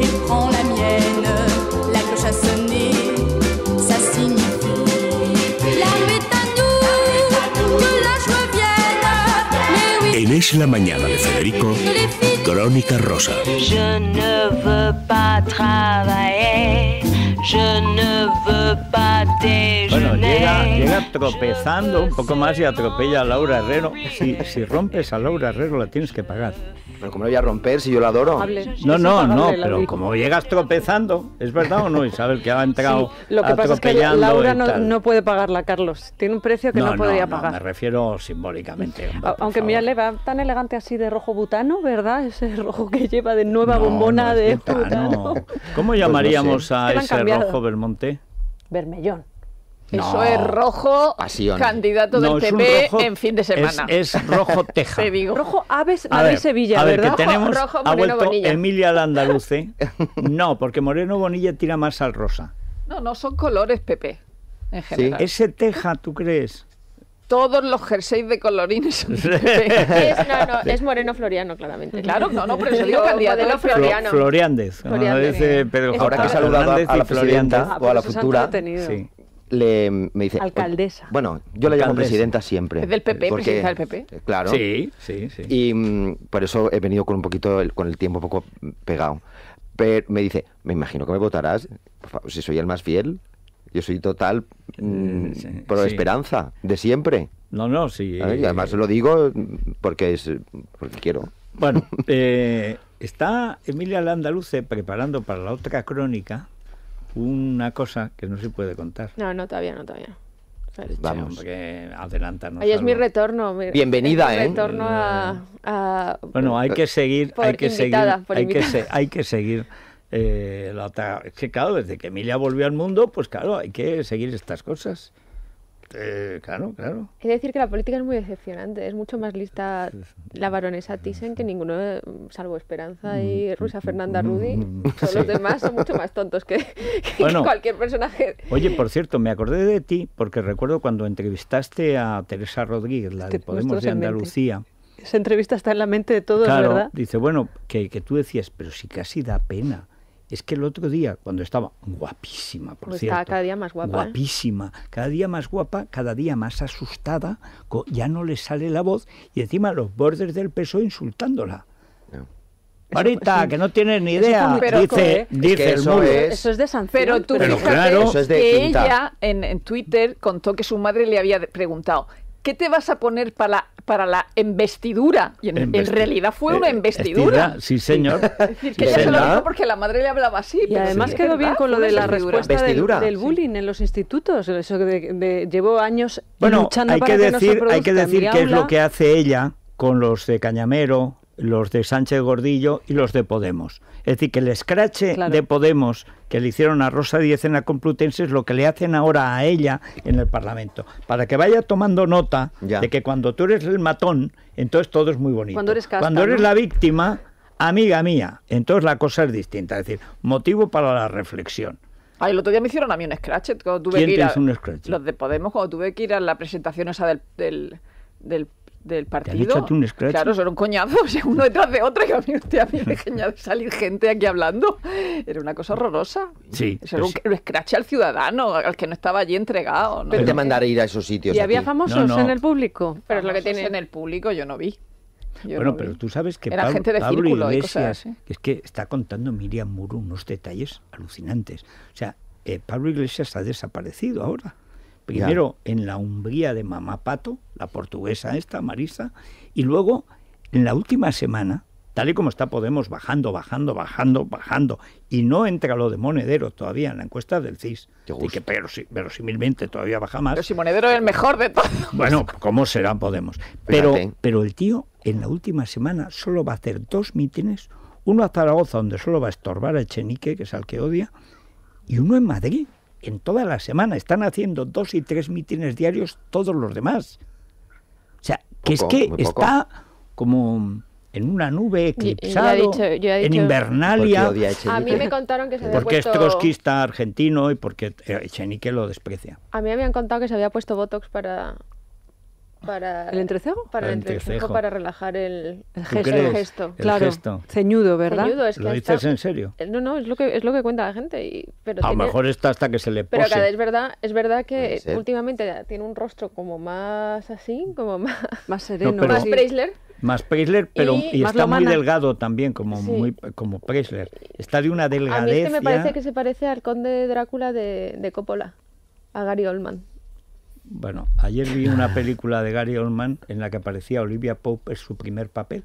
Il prend la mienne. La cloche a sonné, ça signifie l'arme est à nous, que la joie Mais oui, es la mañana de Federico, Crónica Rosa. Je ne veux pas travailler. bueno, llega, llega tropezando un poco más y atropella a Laura Herrero. Si, si rompes a Laura Herrero, la tienes que pagar. Pero ¿cómo lo voy a romper si yo la adoro? No, no, no, pero como llegas tropezando, ¿es verdad o no, Isabel, que ha entrado Lo que pasa es que Laura no, puede pagarla, Carlos. Tiene un precio que no, podría no, pagar. me refiero simbólicamente. Aunque mira, le va tan elegante así de rojo butano, ¿verdad? Ese rojo que lleva de nueva bombona de butano. ¿Cómo pues llamaríamos a ese Rojo, rojo Belmonte. Vermellón. Eso es rojo, candidato del PP en fin de semana. Es, rojo Teja. Rojo Aves Aves sevilla ¿verdad? A ver, que tenemos, ha vuelto Emilia al andaluce. No, porque Moreno Bonilla tira más al rosa. No, no, son colores, Pepe, en general. ¿Ese Teja, tú crees? todos los jerseys de colorines son es, es Moreno Floriano, claramente. Claro, no, no, pero yo digo candidato Floriano. Floriandes. Floriández. Eh, dice Ahora que he saludado a, la presidenta ah, o a la futura. Sí. me dice, alcaldesa. Bueno, yo la llamo presidenta siempre. Es del PP, presidenta del PP. Eh, claro. Sí, sí, sí. Y mm, por eso he venido con un poquito, con el tiempo un poco pegado. Pero me dice, me imagino que me votarás, si soy el más fiel. Yo soy total mm, eh, por la esperanza, de siempre. No, no, sí. ¿Eh? Y además lo digo porque, es, porque quiero. Bueno, eh, está Emilia Landaluce preparando para la otra crónica una cosa que no se puede contar. No, no, todavía no, todavía. Vamos. adelántanos. Ahí es mi retorno. Bienvenida, ¿eh? retorno a, Bueno, hay que seguir. hay que seguir hay, que hay que seguir eh, la es que claro, desde que Emilia volvió al mundo, pues claro, hay que seguir estas cosas. Eh, claro, claro. Es decir, que la política es muy decepcionante. Es mucho más lista la baronesa Thyssen que ninguno, salvo Esperanza y Rusa Fernanda Rudy. Los demás son mucho más tontos que, cualquier personaje. Oye, por cierto, me acordé de ti porque recuerdo cuando entrevistaste a Teresa Rodríguez, la este de Podemos de Andalucía. Esa entrevista está en la mente de todos, claro, ¿verdad? Dice, bueno, que, que tú decías, pero si casi da pena es que el otro día, cuando estaba guapísima, por cierto. cada día más guapa. ¿eh? Guapísima. Cada día más guapa, cada día más asustada, ya no le sale la voz y encima los bordes del peso insultándola. Marita, pues, que no tienes ni idea, dice, ¿eh? dice el eso eso es de sanción. Pero tú pero claro, que ella en Twitter contó que su madre le había preguntado, ¿qué te vas a poner para, para la embestidura? Y en, realidad fue una eh, embestidura. sí, señor. ella se lo dijo porque la madre le hablaba así. Y además quedó bien con lo de la respuesta del, bullying en los institutos. Eso de, llevó años luchando hay para que, decir, no Hay que decir qué es lo que hace ella con los de Cañamero, los de Sánchez Gordillo y los de Podemos. Es decir, que el escrache de Podemos que le hicieron a Rosa Díez en la Complutense es lo que le hacen ahora a ella en el Parlamento. Para que vaya tomando nota de que cuando tú eres el matón, entonces todo es muy bonito. Cuando eres, cuando eres la víctima, amiga mía, entonces la cosa es distinta. Es decir, motivo para la reflexión. Ay, el otro día me hicieron a mí un scratch. Tuve que ir un Los de Podemos, cuando tuve que ir a la presentación esa del, del del partido. un claro, son un coñazo, uno detrás de otro. Y a mí, usted, a mí salir gente aquí hablando. Era una cosa horrorosa. Sí. era un, pues scratch al ciudadano, al que no estaba allí entregado. ¿no? te mandar a ir a esos sitios. Y había famosos en el público. Pero es lo que tiene en el público, yo no vi. bueno, pero tú sabes que Pablo, gente Iglesias, es que está contando Miriam Muro unos detalles alucinantes. O sea, eh, Pablo Iglesias ha desaparecido ahora. Primero en la Umbría de Mamapato, la portuguesa esta, Marisa, y luego en la última semana, tal y como está Podemos bajando, bajando, bajando, bajando, y no entra lo de Monedero todavía en la encuesta del CIS, y que verosimilmente todavía baja más. Pero si Monedero es el mejor de todos. Bueno, ¿cómo será Podemos? Pero, pero el tío en la última semana solo va a hacer dos mítines, uno a Zaragoza, donde solo va a estorbar a Chenique, que es al que odia, y uno en Madrid en toda la semana. Están haciendo dos y tres mítines diarios todos los demás. O sea, que es que está como en una nube eclipsado, en Invernalia. A mí me contaron que se había Porque es trotskista argentino y porque Echenique lo desprecia. A mí me habían contado que se había puesto Botox para para, ¿El entrecejo? Para para relajar el, gesto. claro. Ceñudo, ¿verdad? ¿Lo dices en serio? Eh, no, no, es lo que, es lo que cuenta la gente. Y, pero a lo mejor está hasta que se le pose. Pero es verdad, es verdad que últimamente tiene un rostro como más así, como más... Más sereno. más Preisler. Más Preisler, pero y, está muy delgado también, como muy como Preisler. Está de una delgadez. A mí me parece que se parece al conde Drácula de, de Coppola, a Gary Oldman. Bueno, ayer vi una ah. película de Gary Oldman en la que aparecía Olivia Pope en su primer papel.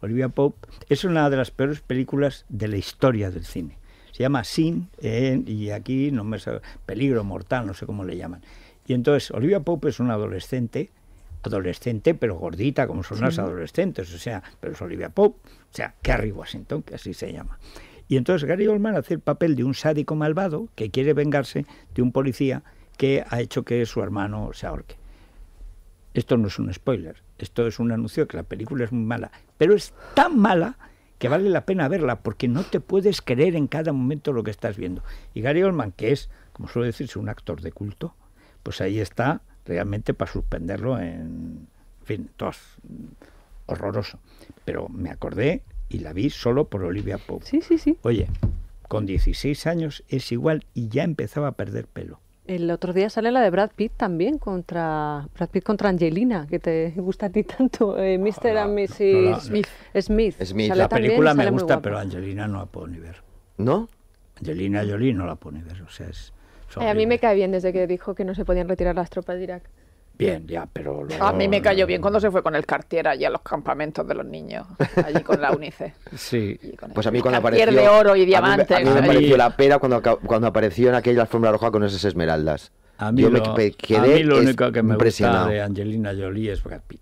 Olivia Pope es una de las peores películas de la historia del cine. Se llama Sin, y aquí no me sabe, peligro mortal, no sé cómo le llaman. Y entonces Olivia Pope es una adolescente, adolescente pero gordita como son las adolescentes, o sea, pero es Olivia Pope, o sea, Carrie Washington, que así se llama. Y entonces Gary Oldman hace el papel de un sádico malvado que quiere vengarse de un policía que ha hecho que su hermano se ahorque. Esto no es un spoiler, esto es un anuncio de que la película es muy mala, pero es tan mala que vale la pena verla porque no te puedes creer en cada momento lo que estás viendo. Y Gary Oldman, que es, como suele decirse, un actor de culto, pues ahí está realmente para suspenderlo en, en fin, es horroroso. Pero me acordé y la vi solo por Olivia Pope. Sí, sí, sí. Oye, con 16 años es igual y ya empezaba a perder pelo. El otro día sale la de Brad Pitt también contra Brad Pitt contra Angelina, que te gusta a ti tanto, eh, Mr. and Mrs. Smith. la película me gusta, pero Angelina no la puedo ni ver. ¿No? Angelina Jolie no la puedo ni ver, o sea, eh, a mí me cae bien desde que dijo que no se podían retirar las tropas de Irak. Bien, ya, pero... A mí me cayó bien cuando se fue con el Cartier allí a los campamentos de los niños, allí con la Unice Sí, pues a mí cuando Cartier de oro y diamantes. A mí, me pareció la pera cuando, apareció en aquella alfombra roja con esas esmeraldas. A mí lo, me quedé a mí único que me gusta de Angelina Jolie es Brad Pitt.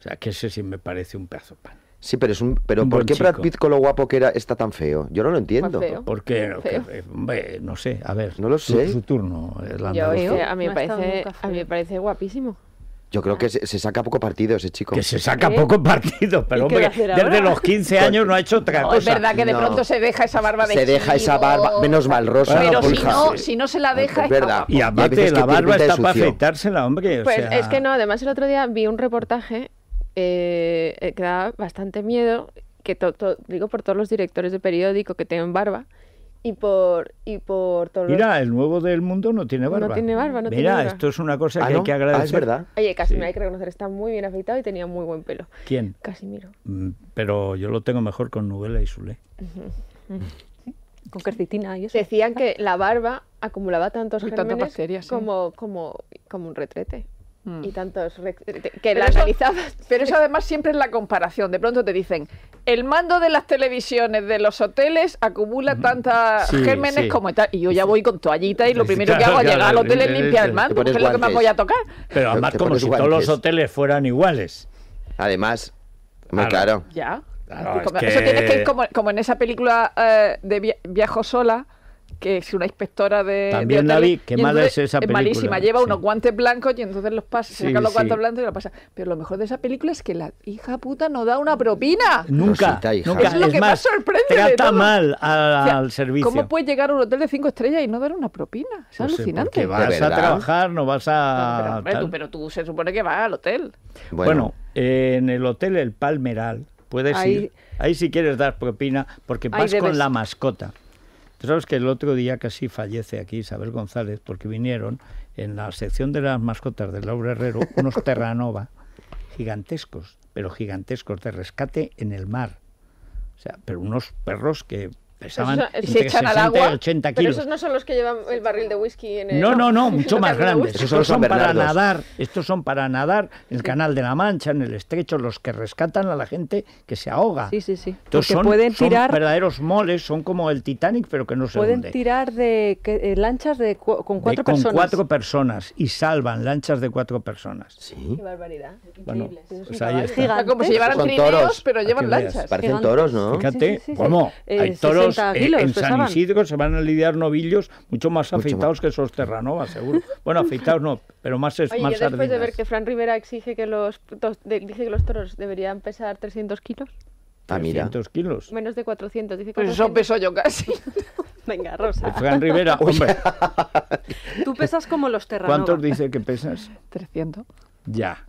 O sea, que sé si me parece un pedazo de pan. Sí, pero es un. Pero ¿por qué Brad Pitt con lo guapo que era está tan feo? Yo no lo entiendo. ¿Por qué? Eh, no sé, a ver. No lo sé. Su, su turno. a mí me parece, a mí me parece guapísimo. Yo creo que se, saca poco partido ese chico. Que se saca poco partido, pero hombre, desde los 15 años no ha hecho otra cosa. Es verdad que de pronto se deja esa barba de Se deja esa barba, menos mal, rosa. Pero si no, si no se la deja... Es verdad. Y aparte la barba está para afeitársela, hombre. Pues es que no, además el otro día vi un reportaje eh, eh que daba bastante miedo, que digo por todos los directores de periódico que tienen barba. Y por, y por todos Mira, el nuevo del mundo no tiene barba. No tiene barba, no Mira, tiene barba. esto es una cosa ah, que hay que ah, agradecer. es verdad. Oye, Casimiro hay que reconocer, está muy bien afeitado y tenía muy buen pelo. ¿Quién? Casimiro. Mm, pero yo lo tengo mejor con Nubela y Sule. Con quercitina y Decían que la barba acumulaba tantos gérmenes como, como, como un retrete y mm. y tantos que la realizadas Pero eso además siempre es la comparación. De pronto te dicen, el mando de las televisiones de los hoteles acumula tantos tantas gérmenes como tal. Y yo ya voy con toallita y lo primero que hago es llegar al hotel es limpiar el mando, porque es lo que más voy a tocar. Pero además como si todos los hoteles fueran iguales. Además, claro. Ya. Eso tienes que ir como, en esa película eh, de Viajo Sola, que es una inspectora de. También de qué mala es esa película. Es malísima, lleva unos guantes blancos y entonces los pasa, se saca los guantes blancos y lo pasa. Pero lo mejor de esa película es que la hija puta no da una propina. Nunca, nunca. Es lo que más, sorprende. Trata mal al servicio. ¿Cómo puedes llegar a un hotel de cinco estrellas y no dar una propina? Es alucinante. vas a trabajar, no vas a. pero, tú, se supone que vas al hotel. Bueno, en el hotel El Palmeral puedes ir. Ahí si quieres dar propina porque vas con la mascota. Tú sabes que el otro día casi fallece aquí Isabel González porque vinieron en la sección de las mascotas de Laura Herrero unos Terranova gigantescos, pero gigantescos de rescate en el mar. O sea, pero unos perros que Pesaban se echan al agua, 80 kilos. Pero esos no son los que llevan el barril de whisky en No, no, no, mucho más grandes. Estos son, para nadar, estos son para nadar en el Canal de la Mancha, en el Estrecho, los que rescatan a la gente que se ahoga. Sí, sí, sí. son, pueden tirar, verdaderos moles, son como el Titanic, pero que no se Pueden tirar de eh, lanchas de, con cuatro personas. Con cuatro personas y salvan lanchas de cuatro personas. Sí. Qué barbaridad. Increíble. Como si llevaran trineos, pero llevan lanchas. Parecen toros, ¿no? Fíjate, ¿cómo? Eh, Hay toros eh, en San Isidro se van a lidiar novillos mucho más afeitados que esos Terranova, seguro. bueno, afeitados no, pero más es más después de ver que Fran Rivera exige que los dice que los toros deberían pesar 300 kilos. 300 ah, kilos. Menos de 400, dice Pues eso peso yo casi. Venga, Rosa. Eh, Fran Rivera, hombre. Tú pesas como los Terranova ¿Cuántos dice que pesas? 300. Ya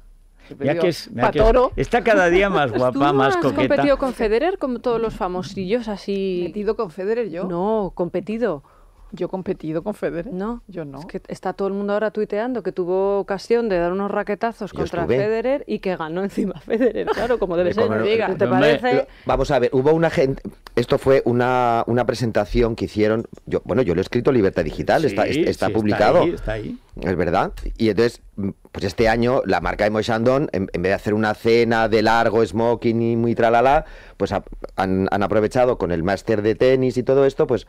está cada día más guapa, más coqueta. ¿Has competido con Federer como todos los famosillos así? ¿Competido con Federer yo? No, competido. Yo he competido con Federer. No, yo no. que está todo el mundo ahora tuiteando que tuvo ocasión de dar unos raquetazos contra Federer y que ganó encima Federer, claro, como debe ser. ¿te parece? vamos a ver, hubo una gente. Esto fue una, una presentación que hicieron. Yo, bueno, yo lo he escrito Libertad Digital, está, está publicado. Está ahí, está ahí. Es verdad. Y entonces, pues este año, la marca de Moy en, en vez de hacer una cena de largo, smoking y muy tralala, pues han, han aprovechado con el máster de tenis y todo esto, pues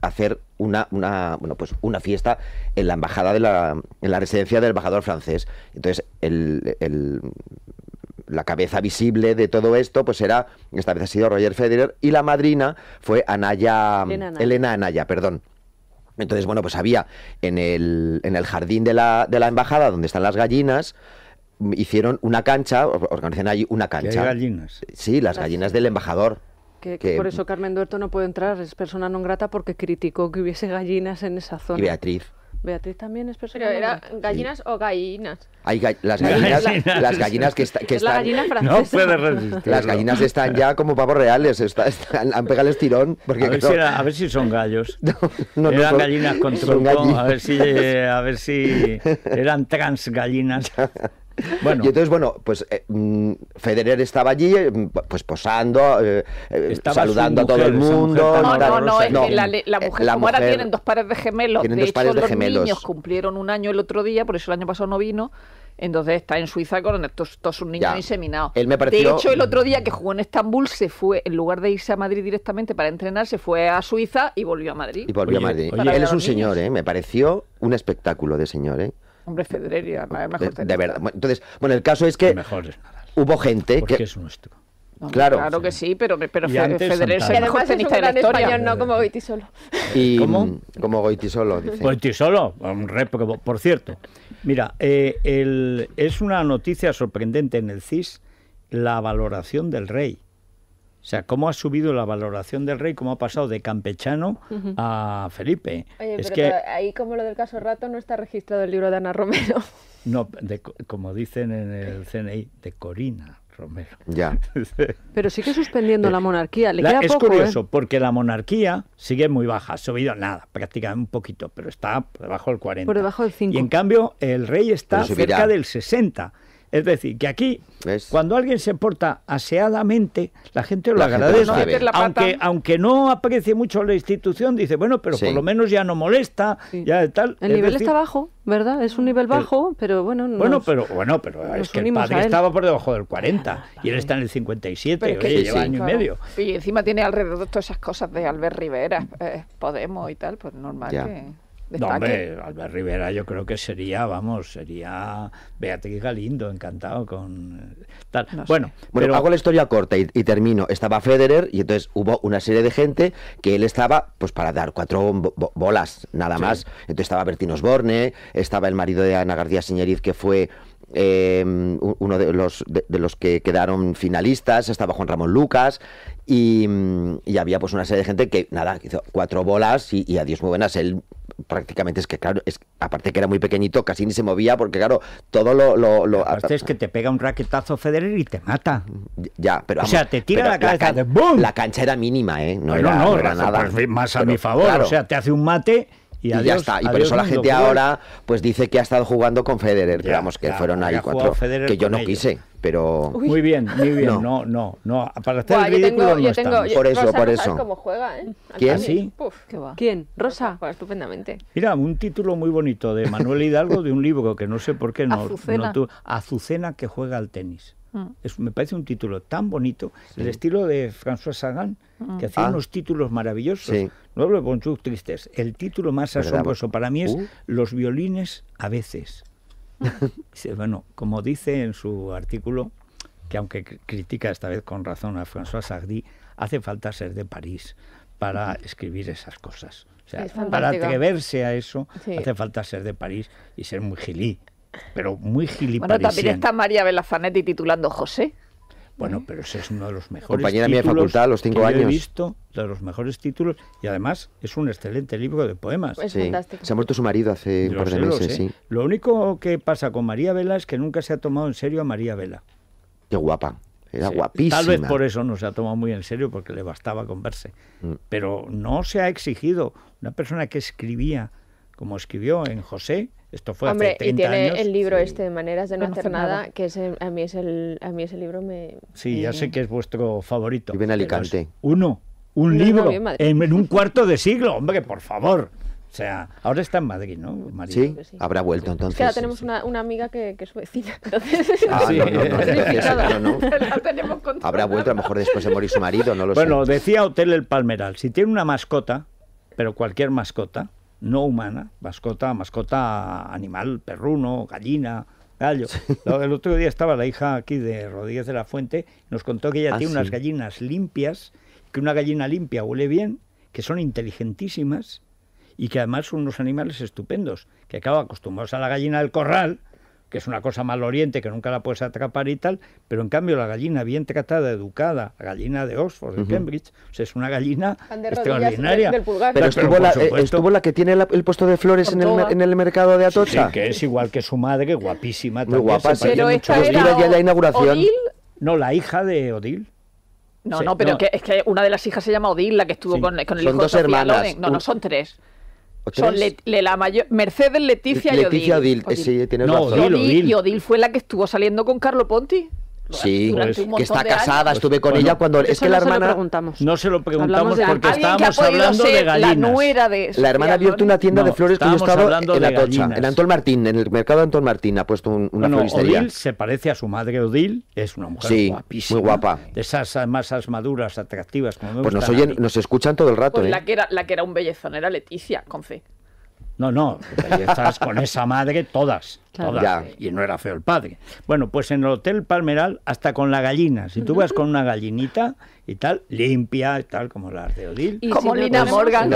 hacer una, una, bueno, pues una fiesta en la embajada de la, en la residencia del embajador francés. Entonces, el, el, la cabeza visible de todo esto, pues era, esta vez ha sido Roger Federer, y la madrina fue Anaya, Elena Anaya, perdón. Entonces, bueno, pues había en el, en el jardín de la, de la embajada, donde están las gallinas, hicieron una cancha, organizan allí una cancha. gallinas? Sí, las gallinas del embajador. Que, por eso Carmen Duerto no puede entrar, es persona non grata porque criticó que hubiese gallinas en esa zona. Y Beatriz. Beatriz también es persona. Pero era gallinas o gallinas. las gallinas, las gallinas que, están. No puede resistir. Las gallinas están ya como pavos reales, están, han pegado el estirón. a, ver si son gallos. eran gallinas con tronco, a ver si, eh, a ver si eran trans gallinas. Bueno. Y entonces, bueno, pues eh, mm, Federer estaba allí, eh, pues posando, eh, saludando a todo el mundo. No, no, no, la, mujer, ahora tienen dos pares de gemelos. de dos pares de los niños cumplieron un año el otro día, por eso el año pasado no vino. Entonces está en Suiza con todos sus niños inseminados. Él De hecho, el otro día que mm. jugó en Estambul, se fue, en lugar de irse a Madrid directamente para entrenar, se fue a Suiza y volvió a Madrid. Y volvió a Madrid. él es un señor, ¿eh? me pareció un espectáculo de señor. ¿eh? Hombre, Federer y mejor. De, verdad. Entonces, bueno, el caso es que hubo gente porque que es nuestro. claro, claro que sí, pero, pero Federer es el mejor tenista de la historia. Español, no como Goitisolo. Y, ¿Cómo? Como Goitisolo, dice. Goitisolo, un por cierto. Mira, eh, el, es una noticia sorprendente en el CIS la valoración del rey. O sea, cómo ha subido la valoración del rey, cómo ha pasado de campechano a Felipe. Oye, pero que... ahí como lo del caso Rato no está registrado el libro de Ana Romero. No, como dicen en el CNI, de Corina Romero. Ya. pero sigue suspendiendo la monarquía. es curioso, ¿eh? porque la monarquía sigue muy baja, ha subido nada, prácticamente un poquito, pero está por debajo del 40. Por debajo del 5. Y en cambio el rey está cerca del 60. Es decir, que aquí, cuando alguien se porta aseadamente, la gente lo agradece. aunque, aunque no aprecie mucho la institución, dice, bueno, pero por lo menos ya no molesta, ya tal. El nivel está bajo, ¿verdad? Es un nivel bajo, pero bueno. Nos, bueno, pero, bueno, pero es que el padre estaba por debajo del 40 y él está en el 57, oye, lleva año y medio. Y encima tiene alrededor todas esas cosas de Albert Rivera, eh, Podemos y tal, pues normal que. No, hombre, Albert Rivera yo creo que sería, vamos, sería Beatriz Galindo, encantado con eh, tal. bueno, hago la historia corta y, termino. Estaba Federer y entonces hubo una serie de gente que él estaba pues para dar cuatro bolas, nada más. Entonces estaba Bertino Osborne, estaba el marido de Ana García Señeriz que fue... Em, uno de los, de, los que quedaron finalistas, estaba Juan Ramón Lucas, mm, y, había pues una serie de gente que, nada, hizo cuatro bolas y, a adiós, muy buenas. Él prácticamente es que, claro, es, aparte que era muy pequeñito, casi ni se movía, porque, claro, todo lo. lo, lo aparte es que te pega un raquetazo Federer y te mata. Ya, pero. o sea, te tira la cabeza la, cancha era mínima, ¿eh? No, era, nada. Más a mi favor, o sea, te hace un mate y, ya está. Y por eso la gente ahora pues dice que ha estado jugando con Federer, digamos que fueron ahí cuatro, que yo no quise, pero... Muy bien, muy bien, no, no, no, para estar ridículo no está Por eso, por eso. juega, ¿eh? ¿Quién? ¿Quién? ¿Rosa? estupendamente. Mira, un título muy bonito de Manuel Hidalgo, de un libro que no sé por qué no... Azucena. Azucena que juega al tenis. Mm. me parece un título tan bonito, el estilo de François Sagan, mm. que hacía ah. unos títulos maravillosos. No hablo con tristes, el título más asombroso para mí es uh. Los violines a veces. bueno, como dice en su artículo, que aunque critica esta vez con razón a François Sagdi hace falta ser de París para escribir esas cosas. para atreverse a eso hace falta ser de París y ser muy gilí pero muy gilipollas. Bueno, también está María Belazanetti titulando José. Bueno, pero ese es uno de los mejores Compañera mía de facultad, los cinco años. he visto, de los mejores títulos, y además es un excelente libro de poemas. Se ha muerto su marido hace un par de meses, sí. Lo único que pasa con María Vela es que nunca se ha tomado en serio a María Vela. Qué guapa. Era guapísima. Tal vez por eso no se ha tomado muy en serio, porque le bastaba con verse. Mm. Pero no se ha exigido. Una persona que escribía como escribió en José, esto fue Hombre, hace y tiene el libro este Maneras de no, hacer, nada, que es, a mí es el a mí ese libro me Sí, ya sé que es vuestro favorito. Vive en Alicante. Uno, un libro en, un cuarto de siglo, hombre, por favor. O sea, ahora está en Madrid, ¿no, Sí, habrá vuelto entonces. Es que tenemos una, amiga que, es vecina, Ah, sí, no, Habrá vuelto a lo mejor después de morir su marido, no lo sé. Bueno, decía Hotel El Palmeral, si tiene una mascota, pero cualquier mascota, no humana, mascota, mascota animal, perruno, gallina, gallo. El otro día estaba la hija aquí de Rodríguez de la Fuente, nos contó que ella ah, tiene unas gallinas limpias, que una gallina limpia huele bien, que son inteligentísimas y que además son unos animales estupendos, que acaba acostumbrados a la gallina del corral, que es una cosa mal oriente, que nunca la puedes atrapar y tal, pero en cambio la gallina bien tratada, educada, gallina de Oxford, de Cambridge, pues es una gallina extraordinaria. pero, eh, estuvo, la, que tiene el puesto de flores en el, mercado de Atocha. Sí, que es igual que su madre, guapísima. tan pero esta ya la inauguración. Odil. No, la hija de Odil. No, no, pero es que una de las hijas se llama Odil, la que estuvo con, con, el son dos hermanas. No, no, son tres. Son le, la mayor, Mercedes Leticia, y Odil. Odil. Eh, Odil. Sí, tienes razón. Odil, Odil. Y Odil fue la que estuvo saliendo con Carlo Ponti. Sí, pues, que está casada, pues, estuve con pues ella cuando es que la hermana preguntamos. no se lo preguntamos porque estábamos hablando de gallinas. La hermana ha abierto una tienda de flores que yo estaba en la en Antón Martín, en el mercado de Antón Martín ha puesto una floristería. se parece a su madre Odil, es una mujer guapísima, muy guapa. De esas masas maduras atractivas como Pues nos oyen, nos escuchan todo el rato, la ¿eh? que era la que era un bellezón era Leticia, con fe. No, no, estabas con esa madre todas, todas. Y no era feo el padre. Bueno, pues en el Hotel Palmeral, hasta con la gallina. Si tú vas con una gallinita, y tal, limpia, tal como las de Odil. como Lina Morgan.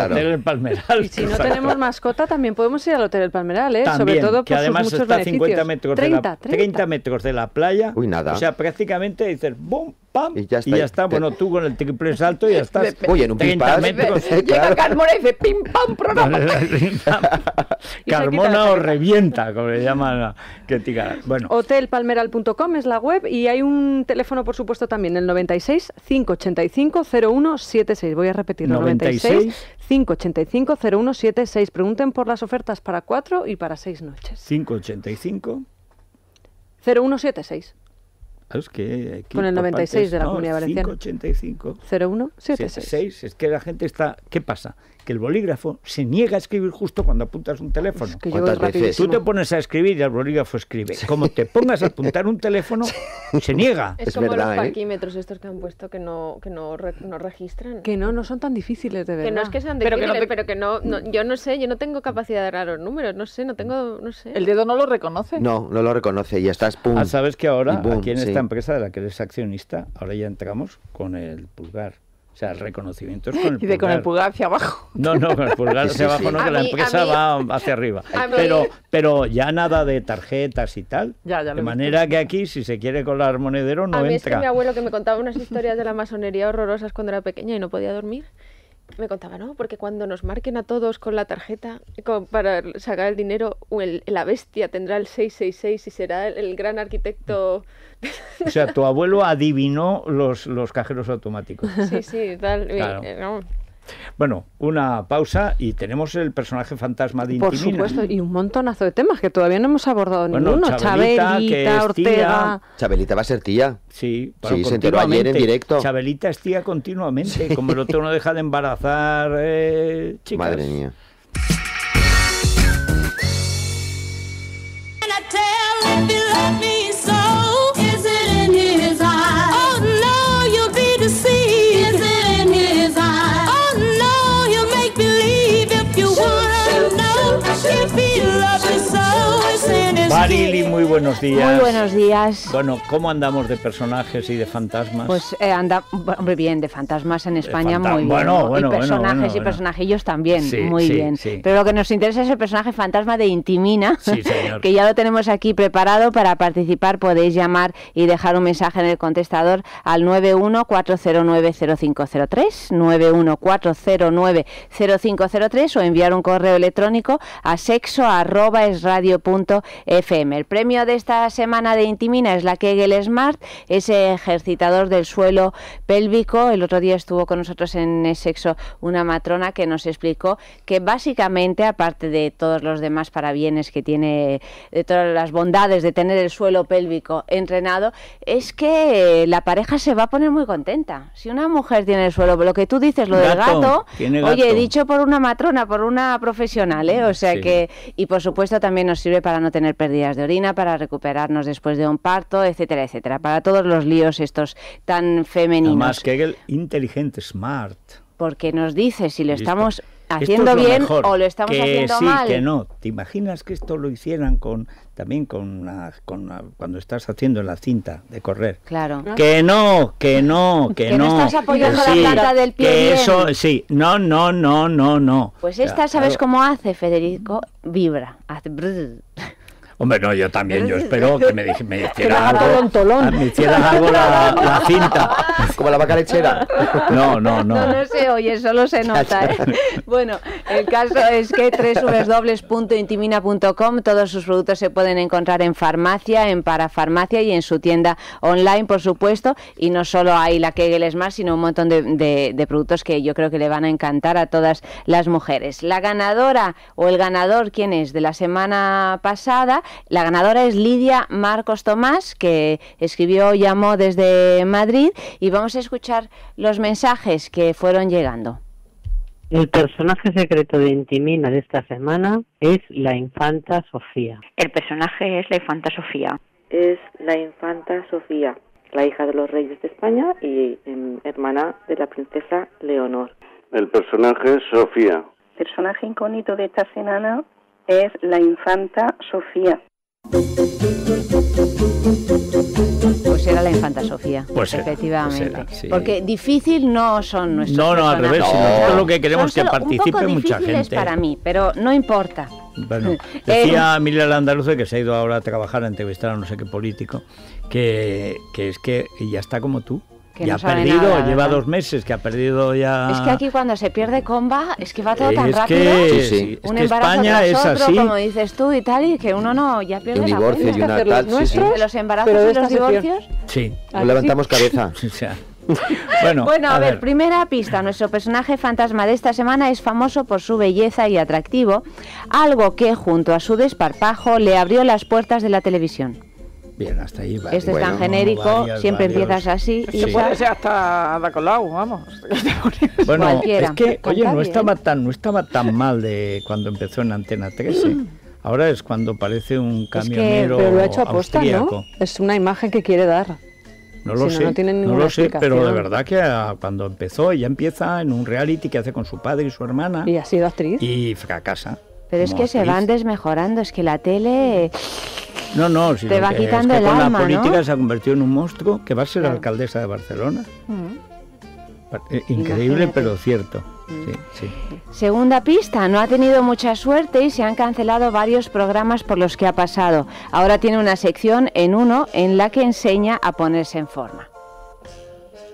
Palmeral. Y si no tenemos mascota, también podemos ir al Hotel El Palmeral, ¿eh? Sobre todo que además está a 50 metros, 30, de la, metros de la playa. O sea, prácticamente dices, ¡bum! Pam, y ya está. Y ya Bueno, tú con el triple salto y ya estás. Oye, en un 30 metros. Llega Carmona y dice pim pam programa. Carmona os revienta, como le llaman que Bueno. Hotelpalmeral.com es la web y hay un teléfono, por supuesto, también, el 96 585 0176. Voy a repetir, 96 585 0176. Pregunten por las ofertas para cuatro y para seis noches. 585 0176. Ah, Con el 96 de la Comunidad Valenciana. 585 0176. Es que la gente está. ¿Qué pasa? que el bolígrafo se niega a escribir justo cuando apuntas un teléfono. ¿Cuántas veces? Tú te pones a escribir y el bolígrafo escribe. Como te pongas a apuntar un teléfono, se niega. Es, como los ¿eh? parquímetros estos que han puesto que no, que no, no, registran. Que no, no son tan difíciles de ver. Que no es que sean difíciles, pero que, no, pero que no, yo no sé, yo no tengo capacidad de dar los números, no sé, no tengo, no sé. ¿El dedo no lo reconoce? No, no lo reconoce y estás pum. Ah, sabes que ahora, aquí en esta empresa de la que eres accionista, ahora ya entramos con el pulgar. O sea, el reconocimiento es con el y de con el pulgar hacia abajo. No, no, con el pulgar hacia abajo, no, que la empresa va hacia arriba. Pero, pero ya nada de tarjetas y tal. de manera que aquí, si se quiere colar monedero, no a mí Es mi abuelo que me contaba unas historias de la masonería horrorosas cuando era pequeña y no podía dormir me contaba, ¿no? Porque cuando nos marquen a todos con la tarjeta para sacar el dinero, el, la bestia tendrá el 666 y será el, gran arquitecto. O sea, tu abuelo adivinó los, los cajeros automáticos. Sí, sí, tal. Eh, bueno, una pausa y tenemos el personaje fantasma de Intimina. Por supuesto, y un montonazo de temas que todavía no hemos abordado ninguno. Chabelita, Ortega. Chabelita va a ser tía. Sí, se ayer en directo. Chabelita es tía continuamente. Como el otro no deja de embarazar eh, chicas. Madre mía. ¡Sí! muy buenos días. Muy buenos días. Bueno, ¿cómo andamos de personajes y de fantasmas? Pues eh, anda, muy bien, de fantasmas en España muy bien. Bueno, y personajes y personajillos también, muy bien. Pero lo que nos interesa es el personaje fantasma de Intimina, que ya lo tenemos aquí preparado para participar. Podéis llamar y dejar un mensaje en el contestador al 914090503, 914090503 o enviar un correo electrónico a sexo es punto fm. El premio de esta semana de Intimina es la Kegel Smart, ese ejercitador del suelo pélvico. El otro día estuvo con nosotros en Sexo una matrona que nos explicó que básicamente, aparte de todos los demás parabienes que tiene, de todas las bondades de tener el suelo pélvico entrenado, es que la pareja se va a poner muy contenta. Si una mujer tiene el suelo, lo que tú dices, lo del gato, oye, dicho por una matrona, por una profesional, ¿eh? o sea que, y por supuesto también nos sirve para no tener pérdidas de orina para recuperarnos después de un parto, etcétera, etcétera. Para todos los líos estos tan femeninos. más que el inteligente, smart. Porque nos dice si lo estamos haciendo bien o lo estamos que haciendo sí, mal. Que no, ¿te imaginas que esto lo hicieran con también con, cuando estás haciendo la cinta de correr? Claro. Que no, que no, que, no. estás apoyando la planta del pie. Que eso sí, no, no, no, no, no. Pues esta, ¿sabes cómo hace Federico? Vibra, hace Hombre, no, yo también, yo espero que me, me hiciera algo, me algo la, cinta, como la vaca lechera. No, no, no. No, no se oye, solo se nota. ¿eh? Bueno, el caso es que www.intimina.com, todos sus productos se pueden encontrar en farmacia, en parafarmacia y en su tienda online, por supuesto, y no solo hay la Kegel Smart, sino un montón de productos que yo creo que le van a encantar a todas las mujeres. La ganadora o el ganador, ¿quién es? De la semana pasada, la ganadora es Lidia Marcos Tomás, que escribió, llamó desde Madrid y vamos a escuchar los mensajes que fueron llegando. El personaje secreto de Intimina de esta semana es la infanta Sofía. El personaje es la infanta Sofía. Es la infanta Sofía, la hija de los reyes de España y em, hermana de la princesa Leonor. El personaje es Sofía. personaje incógnito de esta semana es la infanta Sofía. Pues era la infanta Sofía, pues efectivamente. Pues Porque difícil no son nuestros. No, no, al revés. No. es lo que queremos que participe mucha gente. Es para mí, pero no importa. Bueno, eh, decía eh, Miriam que se ha ido ahora a trabajar a entrevistar a no sé qué político, que, que es que ya está como tú que ha perdido, lleva dos meses que ha perdido ya. Es que aquí cuando se pierde comba, es que va todo tan rápido. es que España es otro, así. como dices tú y tal, y que uno no ya pierde un divorcio y una tal, sí, de los embarazos y los divorcios. Sí. levantamos cabeza. bueno, a, ver, primera pista. Nuestro personaje fantasma de esta semana es famoso por su belleza y atractivo, algo que junto a su desparpajo le abrió las puertas de la televisión. Bien, hasta ahí va. Este es tan genérico, siempre empiezas así. Y puede ser hasta vamos. bueno, es que, oye, no estaba, ¿eh? tan, no estaba tan mal de cuando empezó en Antena 13. ¿eh? Mm. Ahora es cuando parece un camionero pero lo ha hecho aposta, ¿no? Es una imagen que quiere dar. No lo sé, no, lo sé, pero de verdad que ah, cuando empezó, ya empieza en un reality que hace con su padre y su hermana. Y ha sido actriz. Y fracasa. Pero es que se van desmejorando, es que la tele... No, no, si te va quitando que el con la política se ha convertido en un monstruo que va a ser alcaldesa de Barcelona. Mm. Eh, increíble, pero cierto. Mm. Segunda pista, no ha tenido mucha suerte y se han cancelado varios programas por los que ha pasado. Ahora tiene una sección en uno en la que enseña a ponerse en forma.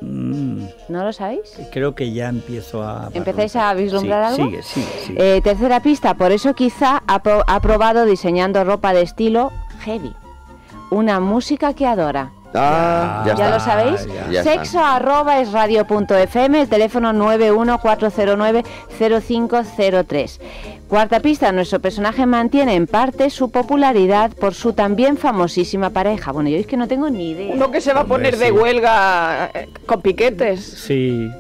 Mm. ¿No lo sabéis? Creo que ya empiezo a... ¿Empezáis a vislumbrar algo? Sigue, sí. Eh, tercera pista, por eso quizá ha probado diseñando ropa de estilo heavy. Una música que adora. Ah, ya, lo sabéis. Sexo arroba es radio.fm, el teléfono 0503. Cuarta pista, nuestro personaje mantiene en parte su popularidad por su también famosísima pareja. Bueno, yo es que no tengo ni idea. Uno que se va a poner de huelga eh, con piquetes. Sí.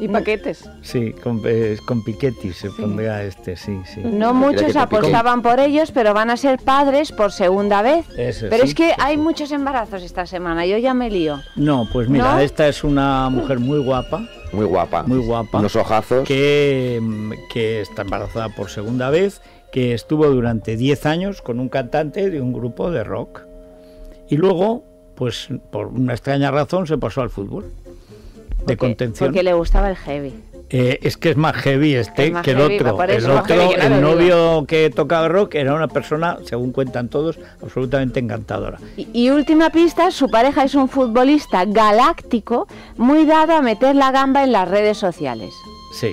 ¿Y mm. paquetes? Sí, con, eh, piquetis se pondría este, sí, sí. Mm. No muchos apostaban por ellos, pero van a ser padres por segunda vez. pero es que hay muchos embarazos esta semana, yo ya me lío. No, pues mira, esta es una mujer muy guapa. Muy guapa. Muy guapa. los ojazos. Que, mm, que está embarazada por segunda vez, que estuvo durante 10 años con un cantante de un grupo de rock. Y luego, pues por una extraña razón, se pasó al fútbol porque, le gustaba el heavy. Eh, es que es más heavy este que el otro. El novio que tocaba rock, era una persona, según cuentan todos, absolutamente encantadora. Y, última pista, su pareja es un futbolista galáctico muy dado a meter la gamba en las redes sociales. Sí.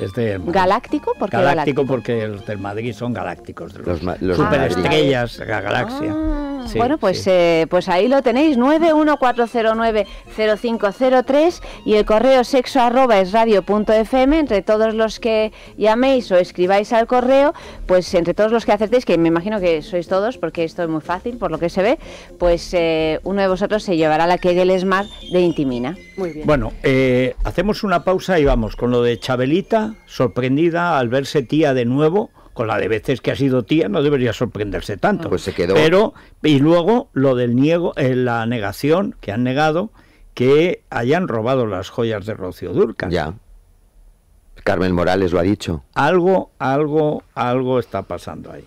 Es ¿Galáctico? porque galáctico, porque los del Madrid son galácticos, los, superestrellas, la galaxia. Ah bueno, pues, eh, pues ahí lo tenéis, 914090503 y el correo sexo arroba es radio .fm. Entre todos los que llaméis o escribáis al correo, pues entre todos los que acertéis, que me imagino que sois todos, porque esto es muy fácil por lo que se ve, pues eh, uno de vosotros se llevará la Kegel Smart de Intimina. Muy bien. Bueno, eh, hacemos una pausa y vamos con lo de Chabelita, sorprendida al verse tía de nuevo con la de veces que ha sido tía no debería sorprenderse tanto. Pues se quedó. Pero, y luego lo del niego, eh, la negación que han negado que hayan robado las joyas de Rocío Durca. Ya. Carmen Morales lo ha dicho. Algo, algo, algo está pasando ahí.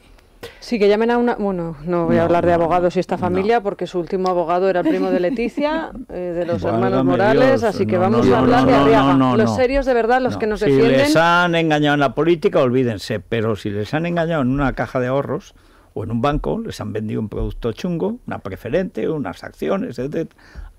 Sí, que llamen a una... Bueno, no voy a hablar de abogados y esta familia porque su último abogado era el primo de Leticia, eh, de los hermanos Morales, así que vamos a hablar de los serios de verdad, los que nos defienden... Si les han engañado en la política, olvídense, pero si les han engañado en una caja de ahorros o en un banco, les han vendido un producto chungo, una preferente, unas acciones, etc.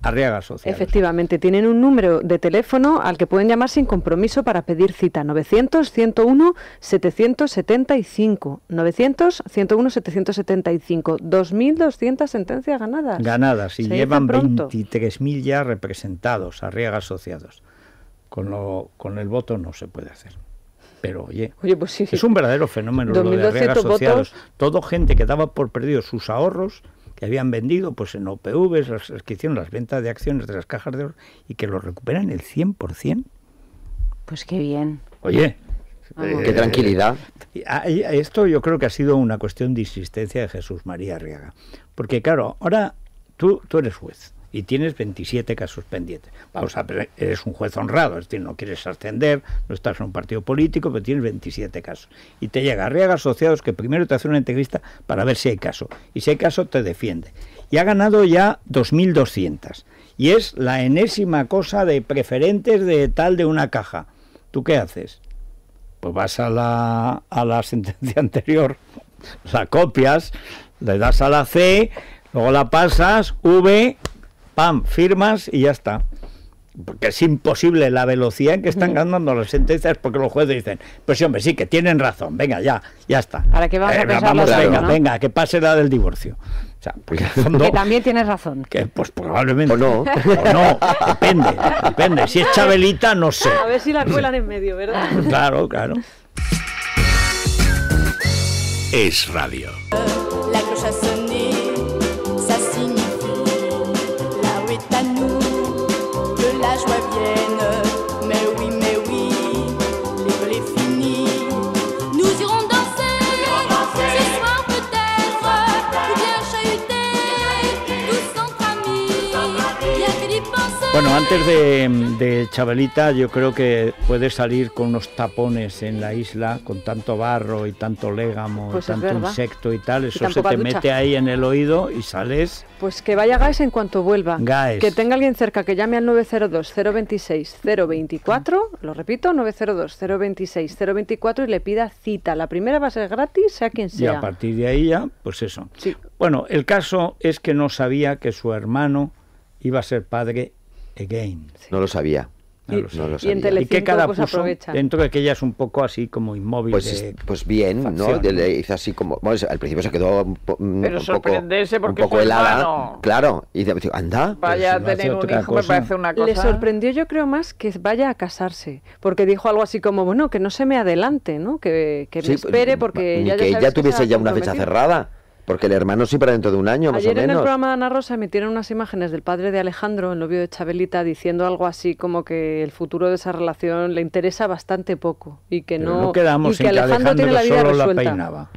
Arriaga Asociados. Efectivamente, tienen un número de teléfono al que pueden llamar sin compromiso para pedir cita. 900-101-775. 900-101-775. 2.200 sentencias ganadas. Ganadas, y llevan 23.000 ya representados, Arriaga Asociados. Con, lo, con el voto no se puede hacer. Pero oye, pues sí. es un verdadero fenómeno lo de Arriaga Asociados. Todo gente que daba por perdido sus ahorros que habían vendido pues en OPVs, las, que hicieron las ventas de acciones de las cajas de oro y que lo recuperan el 100%. Pues qué bien. Oye, eh, Qué tranquilidad. Esto yo creo que ha sido una cuestión de insistencia de Jesús María Arriaga. Porque claro, ahora tú, tú eres juez y tienes 27 casos pendientes. Vamos a ver, eres un juez honrado, es decir, no quieres ascender, no estás en un partido político, pero tienes 27 casos. Y te llega Arriaga Asociados, que primero te hace una entrevista para ver si hay caso. Y si hay caso, te defiende. Y ha ganado ya 2.200. Y es la enésima cosa de preferentes de tal de una caja. ¿Tú qué haces? Pues vas a la, a la sentencia anterior, la copias, le das a la C, luego la pasas, V, pam, firmas y ya está. Porque es imposible la velocidad en que están ganando las sentencias porque los jueces dicen, pues hombre, sí, que tienen razón, venga, ya, ya está. para que vamos a venga, que pase la del divorcio. O sea, que también tienes razón. Que pues probablemente. O no. O no, depende, depende. Si es Chabelita, no sé. A ver si la cuelan en medio, ¿verdad? Claro, claro. Es radio. Bueno, antes de, Chabelita, yo creo que puede salir con unos tapones en la isla, con tanto barro y tanto légamo, y pues tanto insecto y tal. Eso se te mete ahí en el oído y sales. Pues que vaya Gaes en cuanto vuelva. Que tenga alguien cerca, que llame al 902-026-024. Lo repito, 902-026-024 y le pida cita. La primera va a ser gratis, sea quien sea. Y a partir de ahí ya, pues eso. Sí. Bueno, el caso es que no sabía que su hermano iba a ser padre no lo sabía. y, qué cada pues dentro de que ella es un poco así como inmóvil. Pues, pues bien, ¿no? Le así como. al principio se quedó un, poco, helada. Claro, y anda. Le sorprendió, yo creo, más que vaya a casarse. Porque dijo algo así como, bueno, que no se me adelante, ¿no? Que, me espere pues, porque. ya que ya tuviese ya una fecha cerrada. Porque el hermano sí para dentro de un año, más Ayer o menos. en el programa de Ana Rosa emitieron unas imágenes del padre de Alejandro, el novio de Chabelita, diciendo algo así como que el futuro de esa relación le interesa bastante poco y que no, quedamos y que Alejandro, tiene la vida resuelta.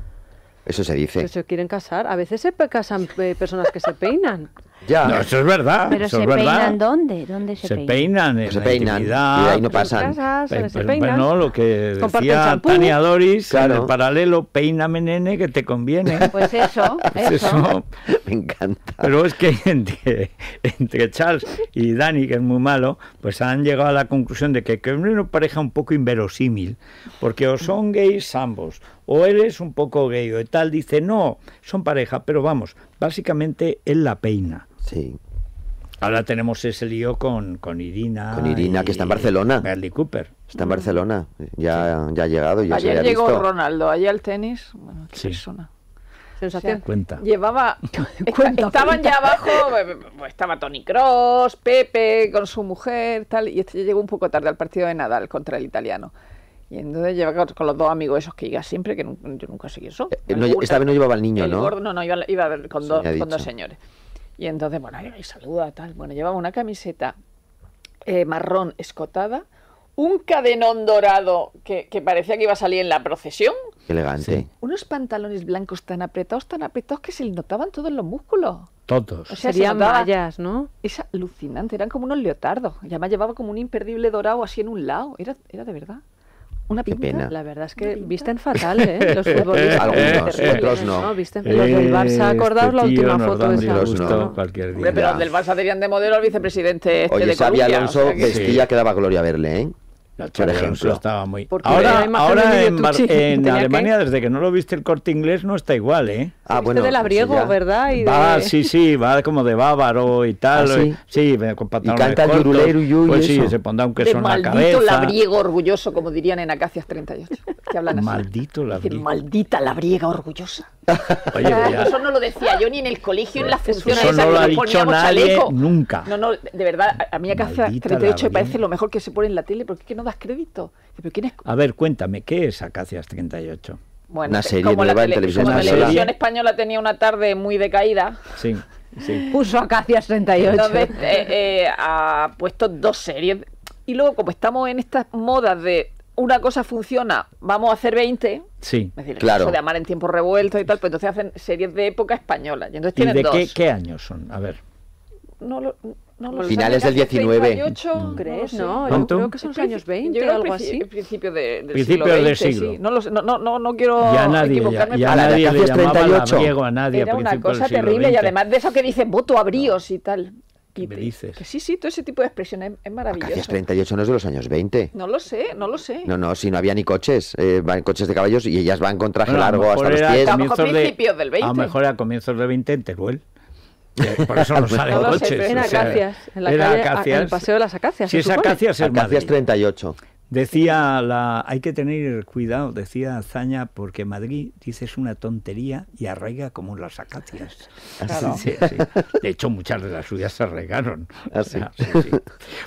Eso se dice. Que se quieren casar. A veces se casan eh, personas que se peinan. Ya. eso es verdad. Pero se peinan dónde? ¿Dónde se, se peinan? en se peinan. Y ahí no pues, pasan. Casas, pues, se pues, peinan. Bueno, lo que decía Tania Doris, claro. en el paralelo, peiname nene que te conviene. Pues eso, eso. eso. Me encanta. Pero es que entre, entre, Charles y Dani, que es muy malo, pues han llegado a la conclusión de que, que es una pareja un poco inverosímil, porque o son gays ambos, o eres un poco gay o tal, dice, no, son pareja, pero vamos, básicamente él la peina Sí. Ahora tenemos ese lío con, Irina. Con Irina, que está en Barcelona. Cooper. Está en Barcelona. Ya, ya ha llegado. Ya ayer llegó Ronaldo, allí al tenis. Bueno, persona. Sensación. Llevaba. Eh, estaban ya abajo. Eh, estaba Tony Cross, Pepe con su mujer, tal. Y este llegó un poco tarde al partido de Nadal contra el italiano. Y entonces lleva con los dos amigos esos que iba siempre, que yo nunca sé eso. Eh, esta vez no llevaba al niño, ¿no? no, no, iba, iba con, con dos señores. Y entonces, bueno, y saluda, tal. Bueno, llevaba una camiseta eh, marrón escotada, un cadenón dorado que, parecía que iba a salir en la procesión. elegante. Unos pantalones blancos tan apretados, tan apretados que se le notaban todos los músculos. Todos. O Serían se ¿no? Es alucinante, eran como unos leotardos. Y además llevaba como un imperdible dorado así en un lado. era de verdad una La verdad es que visten fatal, ¿eh? Los futbolistas. Algunos, otros ¿eh? no. Visten Los del Barça, este acordaos la última foto de pero los del Barça tenían de modelo al vicepresidente este Oye, de Alonso que... gloria verle, ¿eh? por ejemplo. Estaba muy... Ahora, ahora en, en Alemania, desde que no lo viste el corte inglés, no está igual, ¿eh? Ah, sí, bueno. del abriego, ¿verdad? Y va, sí, sí, va como de bávaro y tal. Ah, ¿eh? sí? sí? con Y canta Pues sí, se pondrá un queso de la cabeza. Maldito labriego orgulloso, como dirían en Acacias 38. Que hablan así. Maldito labriego. maldita labriega orgullosa. Pues eso no lo decía yo ni en el colegio, en la función Eso no lo ha dicho nadie nunca. No, no, de verdad, a mí Acacias 38 me parece lo mejor que se pone en la tele porque que crédito. A ver, cuéntame, ¿qué es Acacias 38? Bueno, una serie como nueva televisión, la televisión española tenía una tarde muy decaída. Sí. Sí. Puso Acacias 38. Entonces eh, eh, ha puesto dos series. Y luego, como estamos en estas modas de una cosa funciona, vamos a hacer 20. Sí, es decir, claro. Eso de amar en tiempos revueltos y tal, pues entonces hacen series de época española. Y entonces de Qué, qué años son? A ver. No lo, no, Finales del 19. No mm. ¿Crees? No, creo que son los años 20 yo creo algo así. Principio de, del principio siglo. Del siglo. Sí. No, los, no, no, no, quiero ya nadie, equivocarme. Ya, ya nadie le 38. Labriego, a nadie Era una cosa terrible y además de eso que dicen voto a bríos y tal. me dices? Que sí, sí, todo ese tipo de expresión es, es maravilloso. Acacias 38 no es de los años 20. No lo sé, no lo sé. No, no, si no había ni coches, eh, van coches de caballos y ellas van con traje largo hasta los pies. A, lo mejor a principios del 20. A lo mejor a comienzos del 20 en Teruel por eso no pues sale coches. En o sea, en, la calle, acacias. en el paseo de las acacias. Si es acacias, Acacias 38. Decía la, hay que tener cuidado, decía Zaña, porque Madrid dices una tontería y arraiga como las acacias. Ah, de hecho, muchas de las suyas se arraigaron. Ah, ah,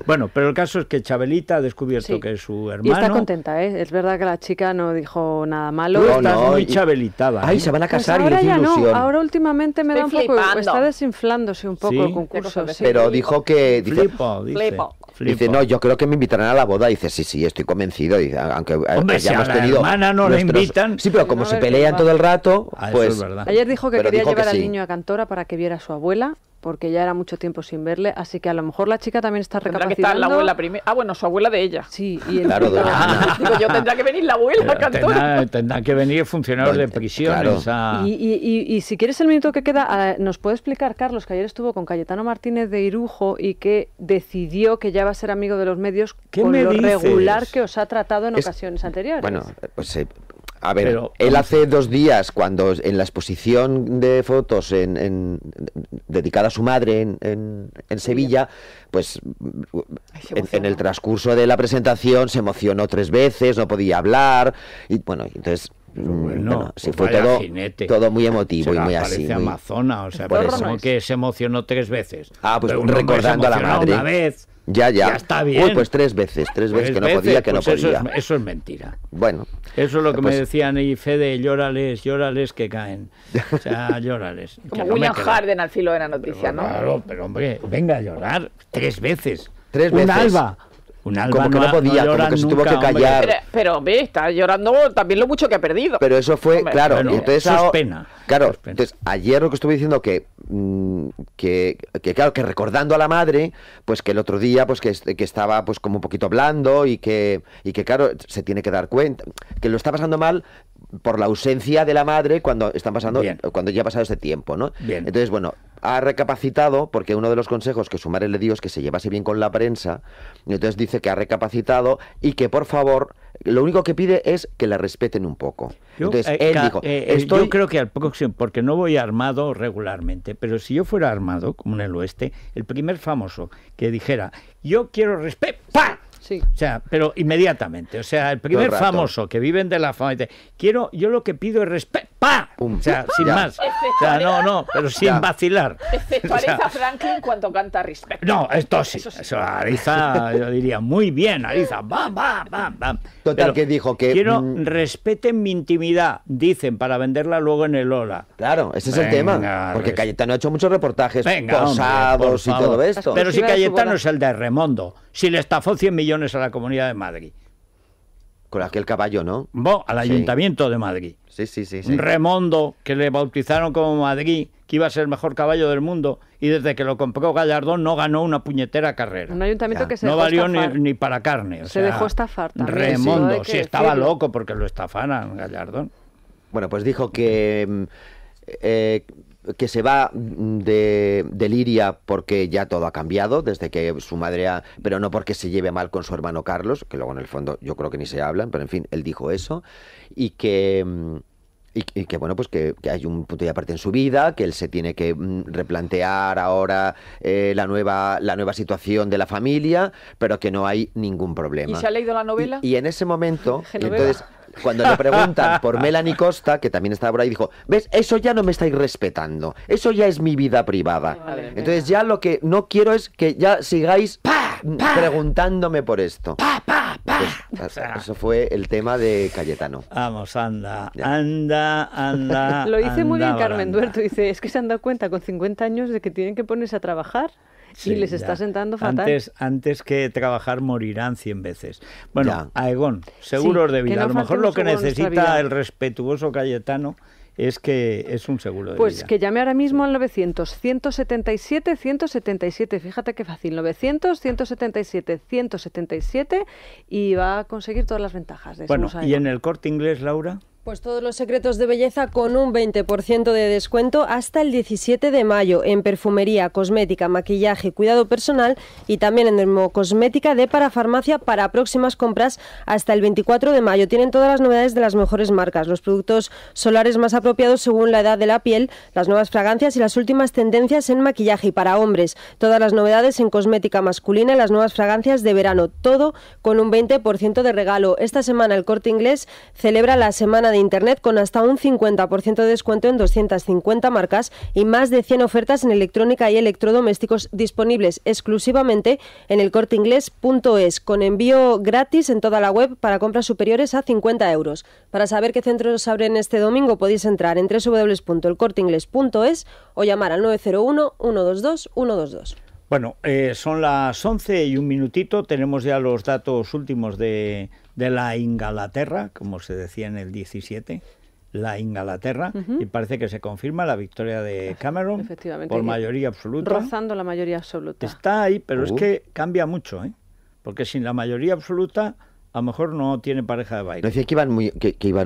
bueno, pero el caso es que Chabelita ha descubierto que es su hermano. Y está contenta, ¿eh? Es verdad que la chica no dijo nada malo. No, está muy chabelitada. Ay, ¿eh? se van a pues casar ahora ya no. Ahora últimamente me da un poco, está desinflándose un poco el concurso. Pero dijo que Flipo, dice, dice, no, yo creo que me invitarán a la boda. Dice, sí, sí, estoy convencido. Y aunque eh, Hombre, hayamos si a tenido. Hermana no la invitan. Sí, pero como se pelean todo el rato, ah, pues. Ayer dijo que quería llevar al niño a Cantora para que viera a su abuela porque ya era mucho tiempo sin verle, así que a lo mejor la chica también está recapacitando. Que estar la abuela Ah, bueno, su abuela de ella. Sí, y el claro, de yo tendrá que venir la abuela, Tendrán que venir funcionarios pues, de prisiones. Y, si quieres el minuto que queda, nos puede explicar, Carlos, que ayer estuvo con Cayetano Martínez de Irujo y que decidió que ya va a ser amigo de los medios con lo regular que os ha tratado en ocasiones anteriores. Bueno, pues eh, a ver, él hace dos días, cuando en la exposición de fotos en, en, dedicada a su madre en, en Sevilla, pues en, el transcurso de la presentación se emocionó tres veces, no podía hablar, y bueno, entonces... Mm, bueno, pues fue todo, todo muy emotivo y muy así. Amazona, o sea, por que se emocionó tres veces. Ah, pues recordando a la madre. vez ya, ya. Ya está bien. pues tres veces, tres pues veces que no podía, que no pues podía. Eso es, mentira. Bueno. Eso es lo que me pues decían y Fede, llórales, llórales que caen. O sea, llórales. Como William Harden al filo de la noticia, ¿no? Claro, pero hombre, venga a llorar tres veces. Tres veces. Un alba como que no, podía, porque como que se tuvo que callar. Pero, ve, está llorando también lo mucho que ha perdido. Pero eso fue, claro, entonces, eso es pena. Claro, entonces ayer lo que estuve diciendo mm, que, que, claro, que recordando a la madre, pues que el otro día, pues que, que estaba pues como un poquito blando y que, y que claro, se tiene que dar cuenta, que lo está pasando mal por la ausencia de la madre cuando están pasando cuando ya ha pasado ese tiempo, ¿no? Bien. Entonces, bueno, ha recapacitado porque uno de los consejos que su madre le dio es que se llevase bien con la prensa, entonces dice que ha recapacitado y que por favor lo único que pide es que la respeten un poco. entonces eh, él dijo, eh, eh, yo creo que al próximo porque no voy armado regularmente, pero si yo fuera armado como en el oeste, el primer famoso que dijera, "Yo quiero respeto", o sea, pero inmediatamente. O sea, el primer famoso que viven de la fama quiero, yo lo que pido es respeto. ¡Pa! sin más. O no, no, pero sin vacilar. Excepto Franklin cuando canta respeto. No, esto sí. Eso, Ariza, yo diría, muy bien, Ariza. ¡Bam, bam, bam, bam! Total, que dijo que... Quiero mm respeten mi intimidad, dicen, para venderla luego en el Ola. Claro, ese es el tema. Porque Cayetano ha hecho muchos reportajes posados y todo esto. Pero pues si Cayetano es el de Remondo si le estafó 100 millones a la Comunidad de Madrid. Con aquel caballo, ¿no? al Ayuntamiento de Madrid. Sí, sí, sí, Remondo, que le bautizaron como Madrid, que iba a ser el mejor caballo del mundo, y desde que lo compró Gallardón no ganó una puñetera carrera. Un ayuntamiento que se No valió ni, para carne. se dejó estafar también. Remondo, si estaba loco porque lo a Gallardón. Bueno, pues dijo que mm, eh, que se va de, Liria porque ya todo ha cambiado, desde que su madre ha... pero no porque se lleve mal con su hermano Carlos, que luego en el fondo yo creo que ni se hablan, pero en fin, él dijo eso, y que... Mm, y, que bueno, pues que, hay un punto de aparte en su vida, que él se tiene que mm, replantear ahora eh, la nueva la nueva situación de la familia, pero que no hay ningún problema. ¿Y se ha leído la novela? Y, en ese momento, entonces cuando le preguntan por Melanie Costa, que también estaba por ahí, dijo, ves, eso ya no me estáis respetando, eso ya es mi vida privada. Entonces ya lo que no quiero es que ya sigáis preguntándome por esto. Pues, eso fue el tema de Cayetano. Vamos, anda, anda, anda. Lo dice muy bien Carmen Duerto, dice, es que se han dado cuenta con 50 años de que tienen que ponerse a trabajar les está sentando fatal. Antes, que trabajar morirán 100 veces. Bueno, Aegón, Aegon, seguros de vida. a lo mejor lo que necesita el respetuoso Cayetano es que es un seguro de pues vida. Pues que llame ahora mismo al 900 177 177, fíjate qué fácil, 900 177 177 y va a conseguir todas las ventajas de Bueno, y en el corte inglés, Laura pues todos los secretos de belleza con un 20% de descuento hasta el 17 de mayo en perfumería, cosmética, maquillaje, cuidado personal y también en cosmética de parafarmacia para próximas compras hasta el 24 de mayo. Tienen todas las novedades de las mejores marcas, los productos solares más apropiados según la edad de la piel, las nuevas fragancias y las últimas tendencias en maquillaje y para hombres. Todas las novedades en cosmética masculina y las nuevas fragancias de verano. Todo con un 20% de regalo. Esta semana el Corte Inglés celebra la semana de Internet con hasta un 50% de descuento en 250 marcas y más de 100 ofertas en electrónica y electrodomésticos disponibles exclusivamente en el elcorteingles.es con envío gratis en toda la web para compras superiores a 50 euros. Para saber qué centros abren este domingo podéis entrar en www.elcortingles.es o llamar al 901 122 122. Bueno, eh, son las 11 y un minutito. Tenemos ya los datos últimos de, de la Inglaterra, como se decía en el 17, la Inglaterra, y parece que se confirma la victoria de Cameron por mayoría absoluta. Rozando la mayoría absoluta. Está ahí, pero es uh. que cambia mucho, ¿eh? porque sin la mayoría absoluta a lo mejor no tiene pareja de baile. Decía que iban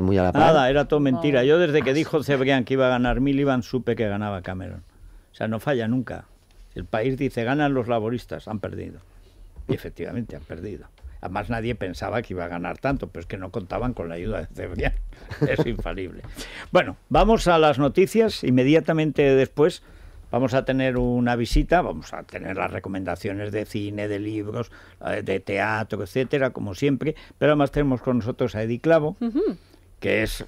muy, a la par. Nada, era todo mentira. Yo desde que dijo Cebrián que iba a ganar Miliband supe que ganaba Cameron. O sea, no falla nunca. El país dice, ganan los laboristas, han perdido. Y efectivamente han perdido. Además nadie pensaba que iba a ganar tanto, pero es que no contaban con la ayuda de Cebrián. Es infalible. bueno, vamos a las noticias. Inmediatamente después vamos a tener una visita, vamos a tener las recomendaciones de cine, de libros, eh, de teatro, etcétera, como siempre. Pero además tenemos con nosotros a Edi Clavo, que es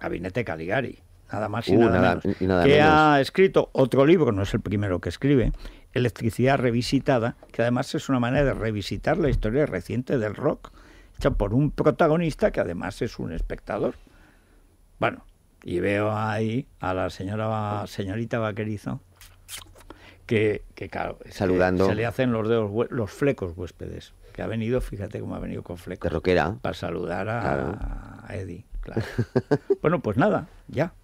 Gabinete Caligari. Nada más y uh, nada, menos. que ha escrito otro libro, no es el primero que escribe, electricidad revisitada, que además es una manera de revisitar la historia reciente del rock, hecha por un protagonista que además es un espectador. Bueno, y veo ahí a la señora señorita Vaquerizo que, claro, Saludando. se le hacen los dedos los flecos huéspedes, que ha venido, fíjate cómo ha venido con flecos. Para saludar a, Eddie, claro. bueno, pues nada, ya.